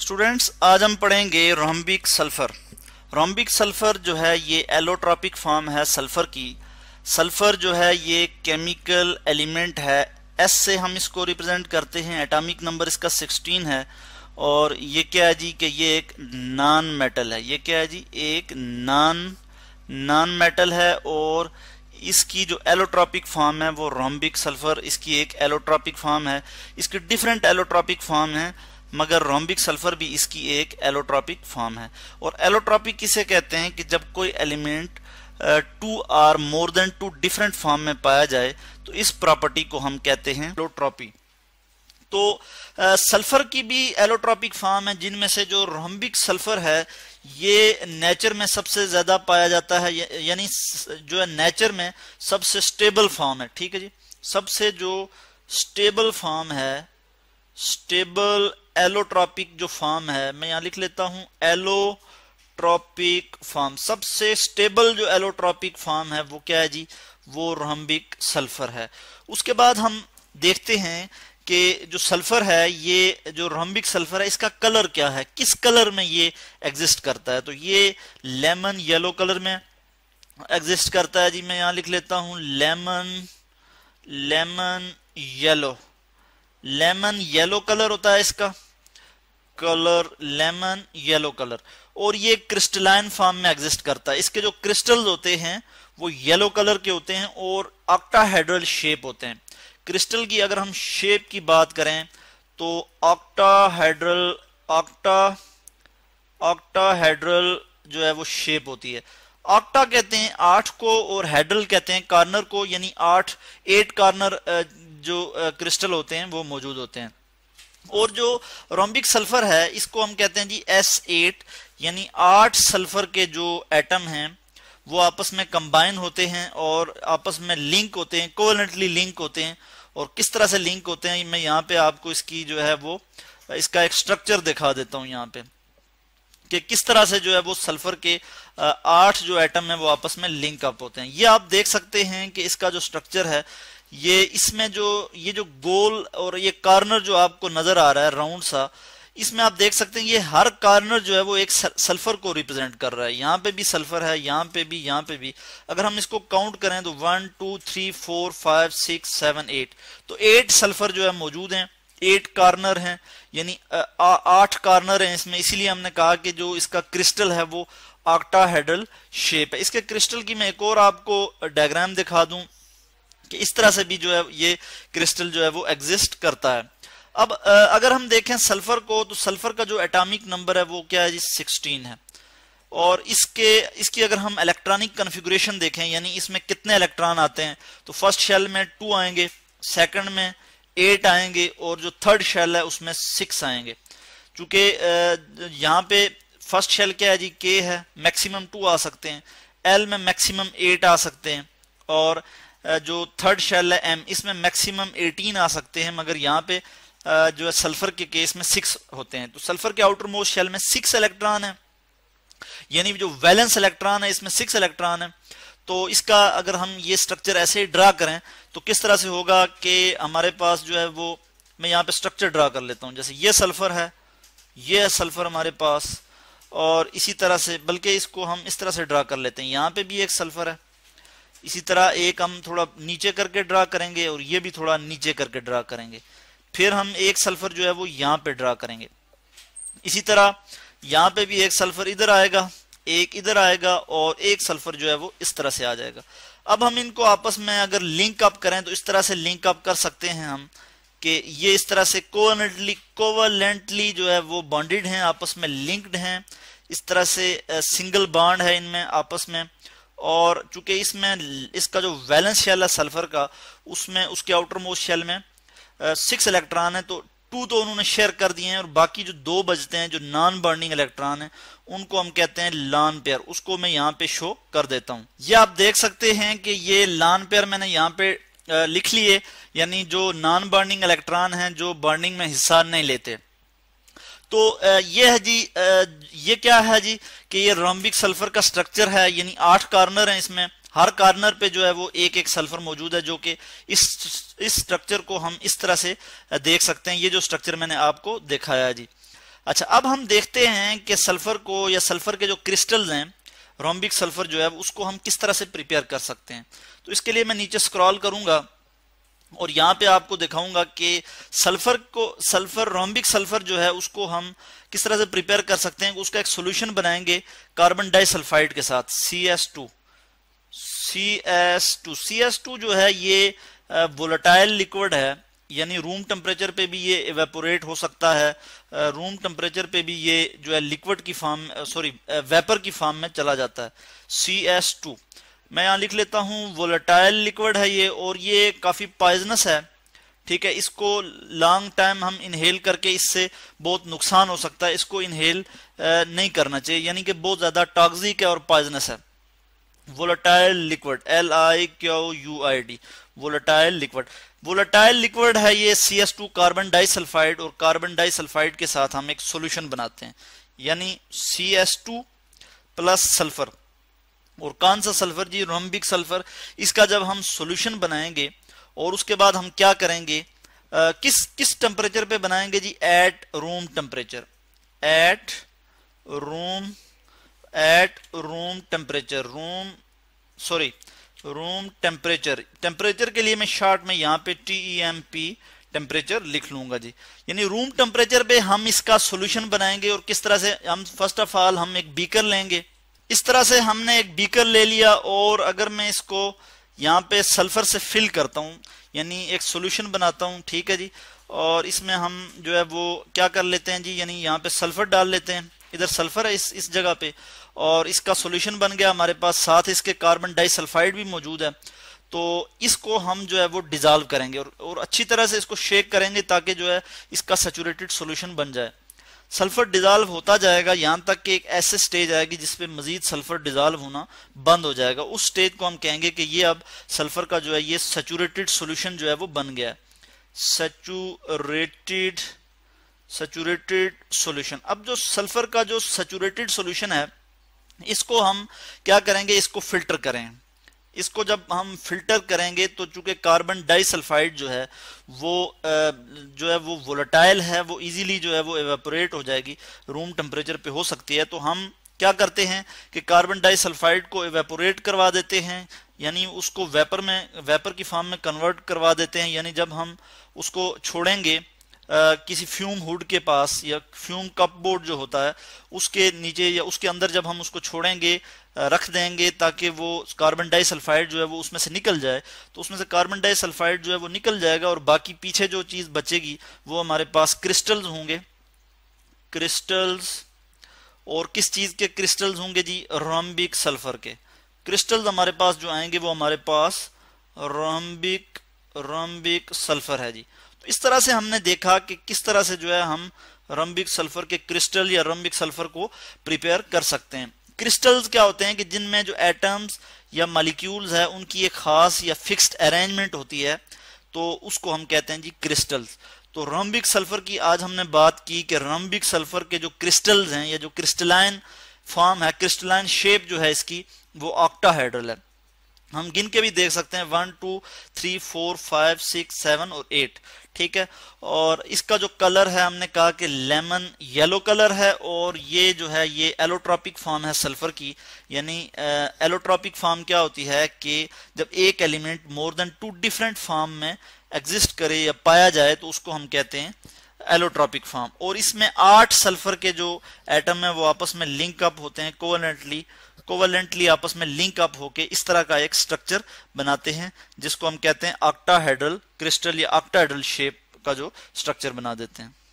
students आज हम पढ़ेंगे रोम्बिक सल्फर रोम्बिक सल्फर जो है ये एलोट्रॉपिक फॉर्म है सल्फर की सल्फर जो है ये केमिकल एलिमेंट है एस से हम इसको रिप्रेजेंट करते हैं एटॉमिक नंबर इसका 16 है और ये क्या है जी कि ये एक नॉन मेटल है ये क्या है जी एक नॉन नॉन मेटल है और इसकी जो एलोट्रॉपिक फॉर्म है वो रोम्बिक सल्फर इसकी एक एलोट्रॉपिक फॉर्म है इसकी डिफरेंट एलोट्रॉपिक फॉर्म है मगर रोम्बिक सल्फर भी इसकी एक एलोट्रॉपिक फॉर्म है और एलोट्रॉपिक किसे कहते हैं कि जब कोई element two or more than two different form में पाया जाए तो इस प्रॉपर्टी को हम कहते हैं एलोट्रॉपी तो सल्फर की भी एलोट्रॉपिक फॉर्म है जिनमें से जो रोम्बिक सल्फर है ये नेचर में सबसे ज्यादा पाया जाता है यानी जो है नेचर में सबसे स्टेबल फॉर्म है ठीक है जी सबसे जो स्टेबल फॉर्म है स्टेबल एलोट्रॉपिक जो फॉर्म है मैं यहां लिख लेता हूं एलो ट्रॉपिक फॉर्म सबसे स्टेबल जो एलोट्रॉपिक फॉर्म है वो क्या है जी वो रोहम्बिक सल्फर है उसके बाद हम देखते हैं कि जो सल्फर है ये जो रोहम्बिक सल्फर है इसका कलर क्या है किस कलर में ये एग्जिस्ट करता है तो ये लेमन येलो कलर में एग्जिस्ट करता है जी मैं यहां लिख लेता हूं lemon lemon yellow lemon yellow colour होता है इसका कलर लेमन येलो कलर और ये क्रिस्टलाइन फॉर्म में एग्जिस्ट करता है इसके जो क्रिस्टल्स होते हैं वो येलो कलर के होते हैं और ऑक्टाहेड्रल शेप होते हैं क्रिस्टल की अगर हम शेप की बात करें तो ऑक्टाहेड्रल ऑक्टा ऑक्टाहेड्रल जो है वो शेप होती है ऑक्टा कहते हैं आठ को और हेड्रल कहते हैं कार्नर को यानी आठ एट कार्नर जो क्रिस्टल होते हैं वो मौजूद होते हैं और जो रोम्बिक सल्फर है इसको हम कहते हैं जी एस एट यानी आठ सल्फर के जो एटम हैं वो आपस में कंबाइन होते हैं और आपस में लिंक होते हैं कोवलेंटली लिंक होते हैं और किस तरह से लिंक होते हैं मैं यहाँ पे आपको इसकी जो है वो इसका एक स्ट्रक्चर दिखा देता हूँ यहाँ पे कि किस तरह से जो है वो सल्फर के आठ जो एटम है वो आपस में लिंक अप होते हैं ये आप देख सकते हैं कि इसका जो स्ट्रक्चर है ये इसमें जो ये जो गोल और ये कार्नर जो आपको नजर आ रहा है राउंड सा इसमें आप देख सकते हैं ये हर कार्नर जो है वो एक सल्फर को रिप्रेजेंट कर रहा है यहाँ पे भी सल्फर है यहाँ पे भी यहाँ पे भी अगर हम इसको काउंट करें तो one two three four five six seven eight तो एट सल्फर जो है मौजूद हैं एट कार्नर हैं यानी आठ कार्नर हैं इसमें इसीलिए हमने कहा कि जो इसका क्रिस्टल है वो हेडल शेप है इसके क्रिस्टल की मैं एक और आपको डायग्राम दिखा दूं कि इस तरह से भी जो है ये क्रिस्टल जो है वो एग्जिस्ट करता है अब अगर हम देखें सल्फर को तो सल्फर का जो एटॉमिक नंबर है वो क्या है जी सिक्सटीन है और इसके इसकी अगर हम इलेक्ट्रॉनिक कन्फिग्रेशन देखें यानी इसमें कितने इलेक्ट्रॉन आते हैं तो फर्स्ट शेल में टू आएंगे सेकंड में एट आएंगे और जो थर्ड शेल है उसमें सिक्स आएंगे चूंकि यहाँ पे फर्स्ट शेल क्या है जी के है मैक्सिमम टू आ सकते हैं एल में मैक्सिमम एट आ सकते हैं और जो थर्ड शेल है एम इसमें मैक्सिमम 18 आ सकते हैं मगर यहाँ पे जो है सल्फर के केस में सिक्स होते हैं तो सल्फर के आउटर मोस्ट शेल में सिक्स इलेक्ट्रॉन है यानी जो वैलेंस इलेक्ट्रॉन है इसमें सिक्स इलेक्ट्रॉन है तो इसका अगर हम ये स्ट्रक्चर ऐसे ही ड्रा करें तो किस तरह से होगा कि हमारे पास जो है वो मैं यहाँ पे स्ट्रक्चर ड्रा कर लेता हूँ जैसे ये सल्फर है ये है सल्फर हमारे पास और इसी तरह से बल्कि इसको हम इस तरह से ड्रा कर लेते हैं यहाँ पे भी एक सल्फर है इसी तरह एक हम थोड़ा नीचे करके ड्रा करेंगे और ये भी थोड़ा नीचे करके ड्रा करेंगे फिर हम एक सल्फर जो है वो यहाँ पे ड्रा करेंगे इसी तरह यहाँ पे भी एक सल्फर इधर आएगा एक इधर आएगा और एक सल्फर जो है वो इस तरह से आ जाएगा अब हम इनको आपस में अगर लिंक अप करें तो इस तरह से लिंक अप कर सकते हैं हम कि ये इस तरह से कोवलेंटली कोवलेंटली जो है वो बॉन्डेड हैं आपस में लिंक्ड हैं इस तरह से सिंगल बॉन्ड है इनमें आपस में और चूंकि इसमें इसका जो वैलेंस शेल है सल्फर का उसमें उसके आउटर मोस्ट शेल में सिक्स इलेक्ट्रॉन है तो टू तो उन्होंने शेयर कर दिए हैं और बाकी जो दो बजते हैं जो नॉन बर्निंग इलेक्ट्रॉन है उनको हम कहते हैं लान पेयर उसको मैं यहाँ पे शो कर देता हूँ ये आप देख सकते हैं कि ये लान पेयर मैंने यहाँ पे लिख लिए यानी जो नॉन बर्निंग इलेक्ट्रॉन है जो बर्निंग में हिस्सा नहीं लेते तो ये है जी ये क्या है जी कि ये रोम्बिक सल्फर का स्ट्रक्चर है यानी आठ कार्नर है इसमें हर कार्नर पे जो है वो एक एक सल्फर मौजूद है जो कि इस इस स्ट्रक्चर को हम इस तरह से देख सकते हैं ये जो स्ट्रक्चर मैंने आपको दिखाया जी अच्छा अब हम देखते हैं कि सल्फर को या सल्फर के जो क्रिस्टल्स हैं रोम्बिक सल्फर जो है उसको हम किस तरह से प्रिपेयर कर सकते हैं तो इसके लिए मैं नीचे स्क्रॉल करूंगा और यहाँ पे आपको दिखाऊंगा कि सल्फर को सल्फर रोम्बिक सल्फर जो है उसको हम किस तरह से प्रिपेयर कर सकते हैं उसका एक सोल्यूशन बनाएंगे कार्बन डाइसल्फाइड के साथ C S two C S two C S two जो है ये वोलाटाइल लिक्विड है यानी रूम टेम्परेचर पे भी ये एवेपोरेट हो सकता है रूम टेम्परेचर पे भी ये जो है लिक्विड की फॉर्म सॉरी वेपर की फॉर्म में चला जाता है सी एस टू मैं यहाँ लिख लेता हूँ वोलेटाइल लिक्विड है ये और ये काफ़ी पॉइजनस है ठीक है इसको लॉन्ग टाइम हम इनहेल करके इससे बहुत नुकसान हो सकता है इसको इनहेल नहीं करना चाहिए यानी कि बहुत ज़्यादा टॉक्सिक है और पॉइजनस है volatile liquid L I Q U I D volatile liquid volatile liquid है ये C S two carbon disulphide और कार्बन डाइसल्फाइड के साथ हम एक सोल्यूशन बनाते हैं यानी C S two plus sulphur और कौन सा सल्फर जी रोम्बिक सल्फर इसका जब हम सॉल्यूशन बनाएंगे और उसके बाद हम क्या करेंगे आ, किस किस टेम्परेचर पे बनाएंगे जी at room temperature at room at room temperature room sorry room temperature temperature के लिए मैं शॉर्ट में यहाँ पे T E M P temperature लिख लूंगा जी यानी रूम टेम्परेचर पे हम इसका सॉल्यूशन बनाएंगे और किस तरह से हम फर्स्ट ऑफ ऑल हम एक बीकर लेंगे इस तरह से हमने एक बीकर ले लिया और अगर मैं इसको यहाँ पे सल्फर से फिल करता हूँ यानी एक सोल्यूशन बनाता हूँ ठीक है जी और इसमें हम जो है वो क्या कर लेते हैं जी यानी यहाँ पे सल्फर डाल लेते हैं इधर सल्फर है इस इस जगह पे और इसका सोल्यूशन बन गया हमारे पास साथ इसके कार्बन डाइसल्फाइड भी मौजूद है तो इसको हम जो है वो डिज़ाल्व करेंगे और, और अच्छी तरह से इसको शेक करेंगे ताकि जो है इसका सेचूरेटेड सोल्यूशन बन जाए सल्फर डिजॉल्व होता जाएगा यहां तक कि एक ऐसे स्टेज आएगी जिसपे मजीद सल्फर डिजॉल्व होना बंद हो जाएगा उस स्टेज को हम कहेंगे कि ये अब सल्फर का जो है ये सेचूरेटेड सोल्यूशन जो है वो बन गया है सेचूरेटेड सेचूरेटेड सोल्यूशन अब जो सल्फर का जो सेचूरेटेड सोल्यूशन है इसको हम क्या करेंगे इसको फिल्टर करें इसको जब हम फिल्टर करेंगे तो चूंकि कार्बन डाइसल्फाइड जो है वो जो है वो वोलेटाइल है वो इजीली जो है वो एवेपोरेट हो जाएगी रूम टेम्परेचर पे हो सकती है तो हम क्या करते हैं कि कार्बन डाइसल्फाइड को एवेपोरेट करवा देते हैं यानी उसको वेपर में वेपर की फॉर्म में कन्वर्ट करवा देते हैं यानी जब हम उसको छोड़ेंगे किसी फ्यूम हुड के पास या फ्यूम कपबोर्ड जो होता है उसके नीचे या उसके अंदर जब हम उसको छोड़ेंगे रख देंगे ताकि वो कार्बन डाइसल्फाइड जो है वो उसमें से निकल जाए तो उसमें से कार्बन डाइसल्फाइड जो है वो निकल जाएगा और बाकी पीछे जो चीज़ बचेगी वो हमारे पास क्रिस्टल्स होंगे क्रिस्टल्स और किस चीज़ के क्रिस्टल्स होंगे जी रोम्बिक सल्फर के क्रिस्टल्स हमारे पास जो आएंगे वो हमारे पास रोम्बिक रोम्बिक सल्फर है जी इस तरह से हमने देखा कि किस तरह से जो है हम रम्बिक सल्फर के क्रिस्टल या रम्बिक सल्फर को प्रिपेयर कर सकते हैं क्रिस्टल्स क्या होते हैं कि जिनमें जो एटम्स या मालिक्यूल्स है उनकी एक खास या फिक्स्ड अरेंजमेंट होती है तो उसको हम कहते हैं जी क्रिस्टल्स तो रम्बिक सल्फर की आज हमने बात की कि रम्बिक सल्फर के जो क्रिस्टल्स हैं या जो क्रिस्टलाइन फॉर्म है क्रिस्टलाइन शेप जो है इसकी वो ऑक्टाहाइड्रल है हम गिन के भी देख सकते हैं one two three four five six seven और एट ठीक है और इसका जो कलर है हमने कहा कि लेमन येलो कलर है और ये जो है ये एलोट्रॉपिक फॉर्म है सल्फर की यानी एलोट्रॉपिक फॉर्म क्या होती है कि जब एक element more than two different form में एग्जिस्ट करे या पाया जाए तो उसको हम कहते हैं एलोट्रॉपिक फॉर्म और इसमें आठ सल्फर के जो एटम है वो आपस में लिंक अप होते हैं कोवलेंटली कोवलेंटली आपस में लिंक अप होके इस तरह का एक स्ट्रक्चर बनाते हैं जिसको हम कहते हैं ऑक्टाहेड्रल क्रिस्टल या ऑक्टाहेड्रल शेप का जो स्ट्रक्चर बना देते हैं